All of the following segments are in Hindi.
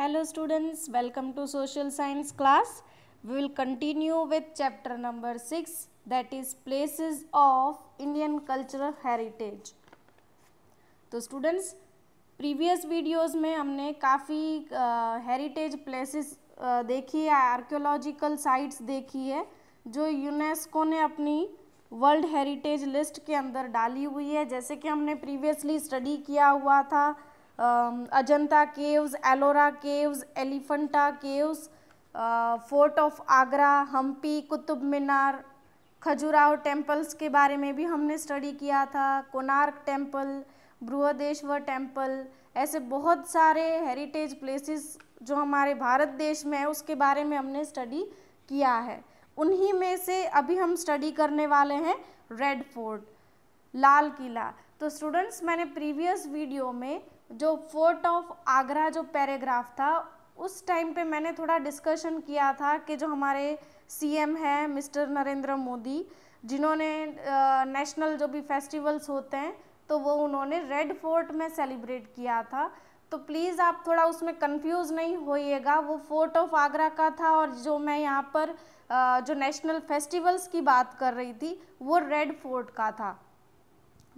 hello students welcome to social science class we will continue with chapter number 6 that is places of indian cultural heritage तो स्टूडेंट्स प्रीवियस वीडियोस में हमने काफ़ी हेरिटेज प्लेसेस देखी है आर्कियोलॉजिकल साइट्स देखी है जो यूनेस्को ने अपनी वर्ल्ड हेरिटेज लिस्ट के अंदर डाली हुई है जैसे कि हमने प्रीवियसली स्टडी किया हुआ था Ajanta caves Ellora caves Elephanta caves fort of Agra Hampi Qutub Minar Khajuraho temples के बारे में भी हमने स्टडी किया था कोनार्क टेम्पल बृहदेश्वर टेम्पल ऐसे बहुत सारे हेरिटेज प्लेसेस जो हमारे भारत देश में है उसके बारे में हमने स्टडी किया है उन्हीं में से अभी हम स्टडी करने वाले हैं रेड फोर्ट लाल किला तो स्टूडेंट्स मैंने प्रीवियस वीडियो में जो फोर्ट ऑफ आगरा जो पैराग्राफ था उस टाइम पे मैंने थोड़ा डिस्कशन किया था कि जो हमारे सीएम हैं मिस्टर नरेंद्र मोदी जिन्होंने नेशनल जो भी फेस्टिवल्स होते हैं तो वो उन्होंने रेड फोर्ट में सेलिब्रेट किया था तो प्लीज़ आप थोड़ा उसमें कंफ्यूज नहीं होइएगा वो फोर्ट ऑफ आगरा का था और जो मैं यहाँ पर जो नेशनल फेस्टिवल्स की बात कर रही थी वो रेड फोर्ट का था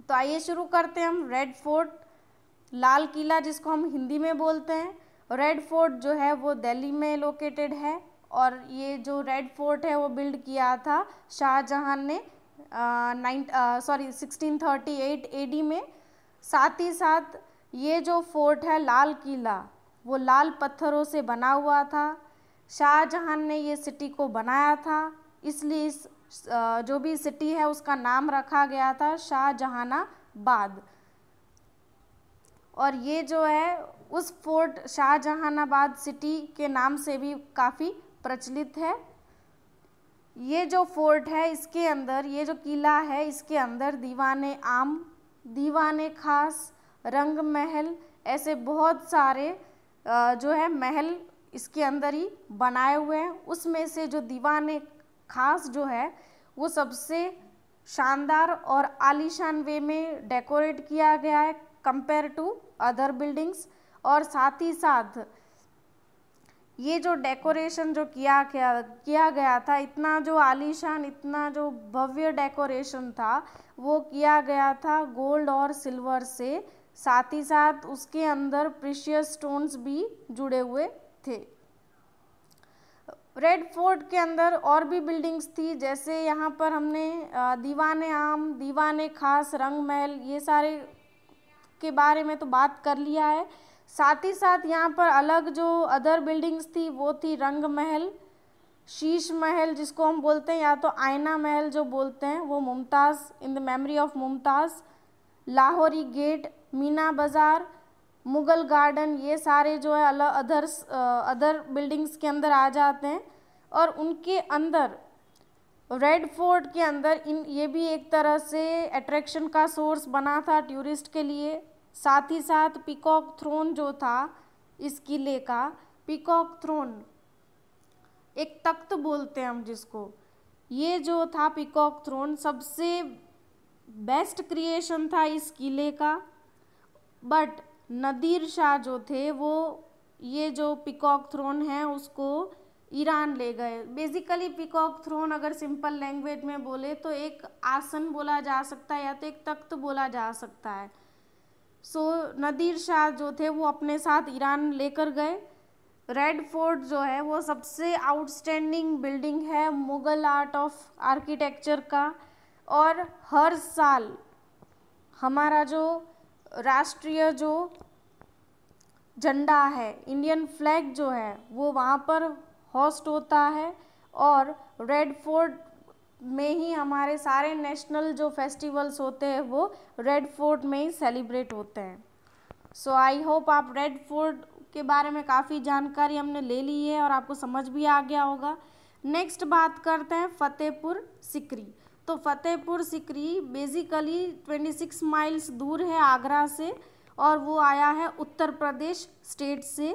तो आइए शुरू करते हैं हम रेड फोर्ट लाल किला जिसको हम हिंदी में बोलते हैं रेड फोर्ट जो है वो दिल्ली में लोकेटेड है और ये जो रेड फोर्ट है वो बिल्ड किया था शाहजहां ने nine sorry sixteen thirty A AD में साथ ही साथ ये जो फोर्ट है लाल किला वो लाल पत्थरों से बना हुआ था शाहजहां ने ये सिटी को बनाया था इसलिए इस जो भी सिटी है उसका नाम रखा गया था शाहजहानाबाद और ये जो है उस फोर्ट शाहजहानाबाद सिटी के नाम से भी काफ़ी प्रचलित है ये जो फोर्ट है इसके अंदर ये जो किला है इसके अंदर दीवाने आम दीवाने खास रंग महल ऐसे बहुत सारे जो है महल इसके अंदर ही बनाए हुए हैं उसमें से जो दीवाने खास जो है वो सबसे शानदार और आलीशान वे में डेकोरेट किया गया है कंपेयर टू अदर बिल्डिंग्स और साथ ही साथ ये जो डेकोरेशन जो किया गया किया गया था इतना जो आलीशान इतना जो भव्य डेकोरेशन था वो किया गया था गोल्ड और सिल्वर से साथ ही साथ उसके अंदर प्रिशियस स्टोन्स भी जुड़े हुए थे रेड फोर्ट के अंदर और भी बिल्डिंग्स थी जैसे यहाँ पर हमने दीवान आम दीवान खास रंग महल ये सारे के बारे में तो बात कर लिया है साथ ही साथ यहाँ पर अलग जो अदर बिल्डिंग्स थी वो थी रंग महल शीश महल जिसको हम बोलते हैं या तो आयना महल जो बोलते हैं वो Mumtaz in the memory of Mumtaz Lahori gate Meena Bazaar Mughal garden ये सारे जो है अलग अदर्स अदर बिल्डिंग्स के अंदर आ जाते हैं और उनके अंदर रेड फोर्ट के अंदर इन ये भी एक तरह से अट्रैक्शन का सोर्स बना था टूरिस्ट के लिए साथ ही साथ पिकॉक थ्रोन जो था इस किले का पिकॉक थ्रोन एक तख्त बोलते हैं हम जिसको ये जो था पिकॉक थ्रोन सबसे बेस्ट क्रिएशन था इस किले का बट नदीर शाह जो थे वो ये जो पिकॉक थ्रोन है उसको ईरान ले गए बेसिकली पिकॉक थ्रोन अगर सिंपल लैंग्वेज में बोले तो एक आसन बोला जा सकता है या तो एक तख्त बोला जा सकता है सो नदीर शाह जो थे वो अपने साथ ईरान लेकर गए रेड फोर्ट जो है वो सबसे आउटस्टैंडिंग बिल्डिंग है मुग़ल आर्ट ऑफ आर्किटेक्चर का और हर साल हमारा जो राष्ट्रीय जो झंडा है इंडियन फ्लैग जो है वो वहाँ पर होस्ट होता है और रेड फोर्ट में ही हमारे सारे नेशनल जो फेस्टिवल्स होते हैं वो रेड फोर्ट में ही सेलिब्रेट होते हैं सो आई होप आप रेड फोर्ट के बारे में काफ़ी जानकारी हमने ले ली है और आपको समझ भी आ गया होगा नेक्स्ट बात करते हैं फतेहपुर सिकरी तो फतेहपुर सिकरी बेसिकली 26 माइल्स दूर है आगरा से और वो आया है उत्तर प्रदेश स्टेट से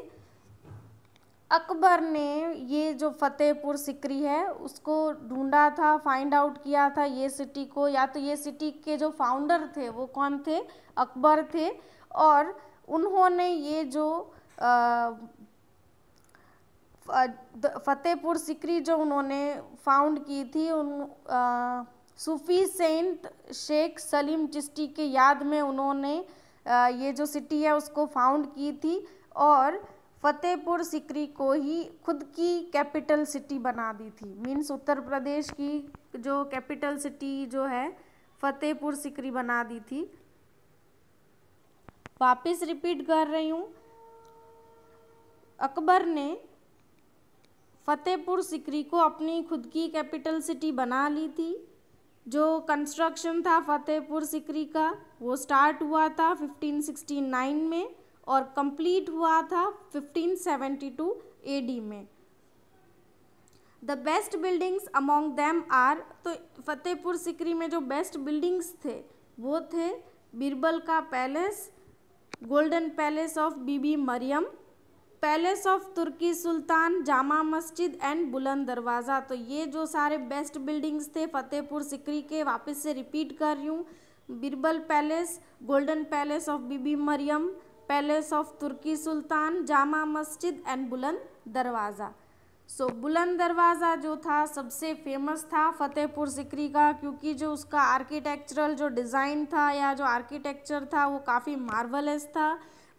अकबर ने ये जो फतेहपुर सिकरी है उसको ढूंढा था फाइंड आउट किया था ये सिटी को या तो ये सिटी के जो फाउंडर थे वो कौन थे अकबर थे और उन्होंने ये जो फतेहपुर सिकरी जो उन्होंने फाउंड की थी उन आ, सूफी सेंट शेख सलीम चिश्ती के याद में उन्होंने आ, ये जो सिटी है उसको फाउंड की थी और फतेहपुर सिकरी को ही खुद की कैपिटल सिटी बना दी थी मीन्स उत्तर प्रदेश की जो कैपिटल सिटी जो है फतेहपुर सिकरी बना दी थी वापस रिपीट कर रही हूँ अकबर ने फतेहपुर सिकरी को अपनी खुद की कैपिटल सिटी बना ली थी जो कंस्ट्रक्शन था फतेहपुर सिकरी का वो स्टार्ट हुआ था 1569 में और कंप्लीट हुआ था 1572 एडी में the best buildings among them are तो फतेहपुर सिकरी में जो बेस्ट बिल्डिंग्स थे वो थे बीरबल का palace golden palace of Bibi Mariam palace of Turki Sultan Jama Masjid and बुलंद दरवाज़ा तो ये जो सारे बेस्ट बिल्डिंग्स थे फतेहपुर सिकरी के वापस से रिपीट कर रही हूँ Birbal palace golden palace of Bibi Mariam palace of Turki Sultan Jama Masjid and बुलंद दरवाज़ा सो so, बुलंद दरवाज़ा जो था सबसे फेमस था फतेहपुर सिकरी का क्योंकि जो उसका आर्किटेक्चरल जो डिज़ाइन था या जो आर्किटेक्चर था वो काफ़ी मार्वलस था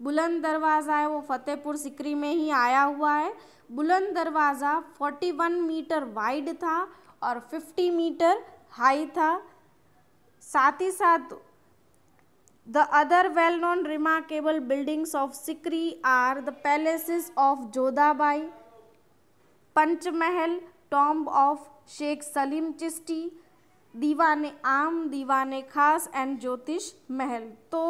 बुलंद दरवाज़ा है वो फतेहपुर सिकरी में ही आया हुआ है बुलंद दरवाज़ा 41 मीटर वाइड था और 50 मीटर हाई था साथ ही साथ The other well-known remarkable buildings of Sikri are the palaces of Jodhabai, Panchmahal, tomb of Sheikh Salim Chisti, दीवान आम दीवान खास एंड ज्योतिष महल तो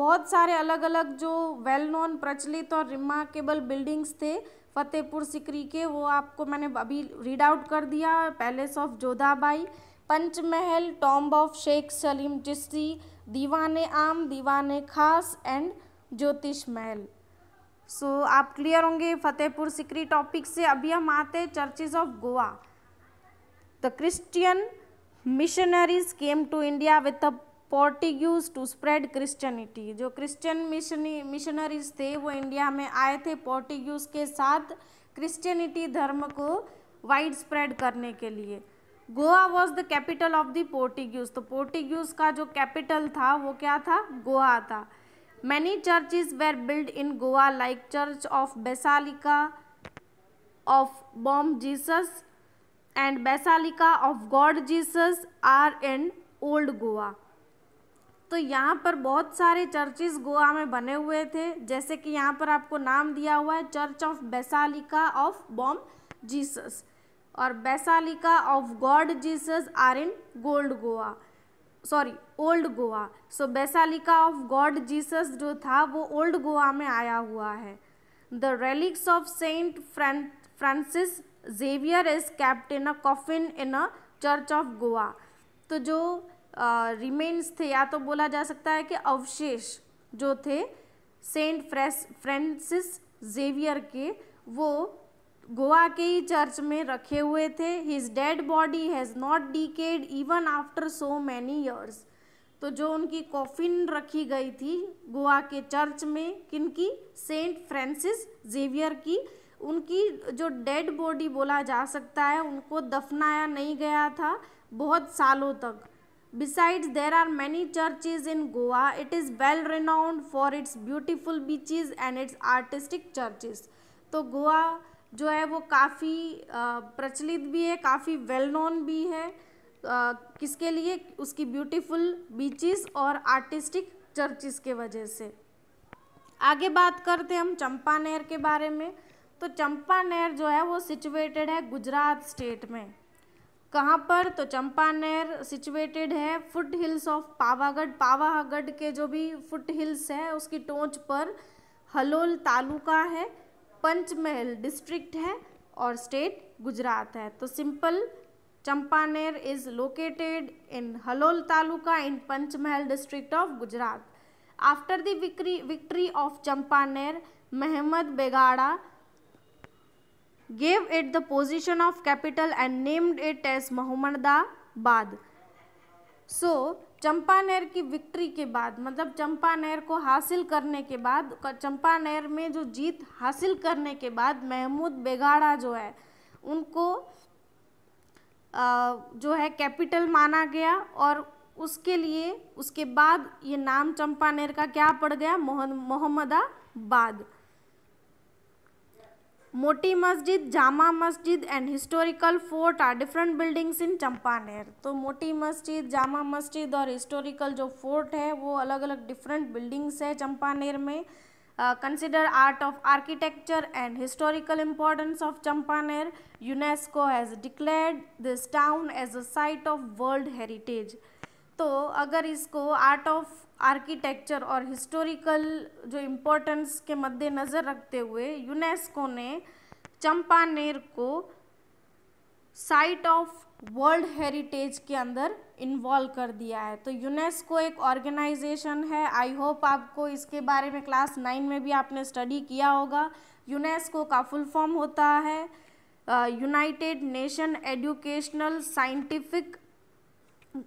बहुत सारे अलग अलग जो वेल नोन प्रचलित और रिमार्केबल बिल्डिंग्स थे फतेहपुर सिकरी के वो आपको मैंने अभी रीड आउट कर दिया palace of Jodhabai Panch Mahal tomb of Sheikh Salim Chishti Diwan Aam Diwan खास एंड ज्योतिष महल सो so, आप क्लियर होंगे फतेहपुर सिकरी टॉपिक से अभी हम आते हैं churches of Goa the Christian missionaries came to India with a Portuguese to spread Christianity जो क्रिश्चियन मिशनी मिशनरीज थे वो इंडिया में आए थे पोर्टिग्यूज के साथ क्रिश्चियनिटी धर्म को वाइड स्प्रेड करने के लिए Goa was the capital of the Portuguese तो पोर्टिग्यूज का जो कैपिटल था वो क्या था गोवा था many churches were build in Goa like church of basilica of Bom Jesus and basilica of god Jesus are in old Goa तो यहाँ पर बहुत सारे चर्चेज गोवा में बने हुए थे जैसे कि यहाँ पर आपको नाम दिया हुआ है church of basilica of Bom Jesus और basilica of god Jesus are in gold Goa sorry old Goa so basilica of god Jesus जो था वो ओल्ड गोवा में आया हुआ है the relics of Saint Francis Xavier is kept in a coffin in a church of Goa तो जो रिमेन्स uh, थे या तो बोला जा सकता है कि अवशेष जो थे सेंट फ्रेस फ्रेंसिस जेवियर के वो गोवा के ही चर्च में रखे हुए थे his dead body has not decayed even after so many years तो जो उनकी कॉफिन रखी गई थी गोवा के चर्च में किनकी सेंट फ्रांसिस जेवियर की उनकी जो डेड बॉडी बोला जा सकता है उनको दफनाया नहीं गया था बहुत सालों तक besides there are many churches in Goa it is well renowned for its beautiful beaches and its artistic churches तो गोवा जो है वो काफ़ी प्रचलित भी है काफ़ी वेल नोन भी है किसके लिए उसकी ब्यूटीफुल बीचेस और आर्टिस्टिक चर्चिस के वजह से आगे बात करते हम चंपा नहर के बारे में तो चंपा नहर जो है वो सिचुएटेड है गुजरात स्टेट में कहाँ पर तो चंपा नहर सिचुएटेड है foot hills of Pavagadh Pavagadh के जो भी फुट हिल्स है उसकी टोच पर हलोल तालुका है पंचमहल डिस्ट्रिक्ट है और स्टेट गुजरात है तो simple Champaner is located in Halol taluka in Panchmahal district of Gujarat after the victory of Champaner Mehmud Begada gave it the position of capital and named it as Mohammadabad so Champaner की विक्ट्री के बाद मतलब चंपानेर को हासिल करने के बाद चंपानेर में जो जीत हासिल करने के बाद महमूद बेगाड़ा जो है उनको जो है कैपिटल माना गया और उसके लिए उसके बाद ये नाम चंपानेर का क्या पड़ गया मोहन मोहम्मदाबाद मोटी Masjid Jama Masjid and historical fort are different buildings in Champaner तो मोटी मस्जिद जामा मस्जिद और हिस्टोरिकल जो फोर्ट है वो अलग अलग डिफरेंट बिल्डिंग्स है चंपानेर में consider art of architecture and historical importance of Champaner UNESCO has declared this town as a site of world heritage तो अगर इसको आर्ट ऑफ आर्किटेक्चर और हिस्टोरिकल जो इम्पोर्टेंस के मद्देनज़र रखते हुए यूनेस्को ने चंपानेर को साइट ऑफ वर्ल्ड हेरिटेज के अंदर इन्वॉल्व कर दिया है तो यूनेस्को एक ऑर्गेनाइजेशन है आई होप आपको इसके बारे में क्लास नाइन में भी आपने स्टडी किया होगा यूनेस्को का फुल फॉर्म होता है united nation educational scientific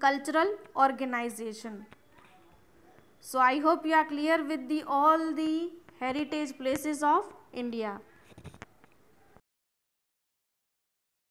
cultural organization so i hope you are clear with the all the heritage places of india